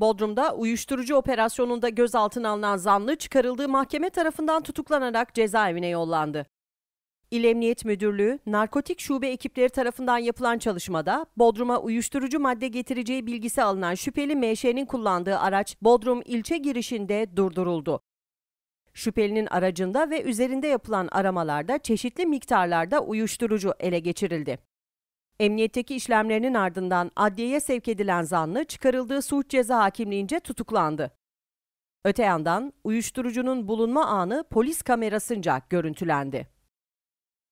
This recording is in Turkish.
Bodrum'da uyuşturucu operasyonunda gözaltına alınan zanlı çıkarıldığı mahkeme tarafından tutuklanarak cezaevine yollandı. İl Emniyet Müdürlüğü, narkotik şube ekipleri tarafından yapılan çalışmada Bodrum'a uyuşturucu madde getireceği bilgisi alınan şüpheli MŞ'nin kullandığı araç Bodrum ilçe girişinde durduruldu. Şüphelinin aracında ve üzerinde yapılan aramalarda çeşitli miktarlarda uyuşturucu ele geçirildi. Emniyetteki işlemlerinin ardından adliyeye sevk edilen zanlı çıkarıldığı suç ceza hakimliğince tutuklandı. Öte yandan uyuşturucunun bulunma anı polis kamerasınca görüntülendi.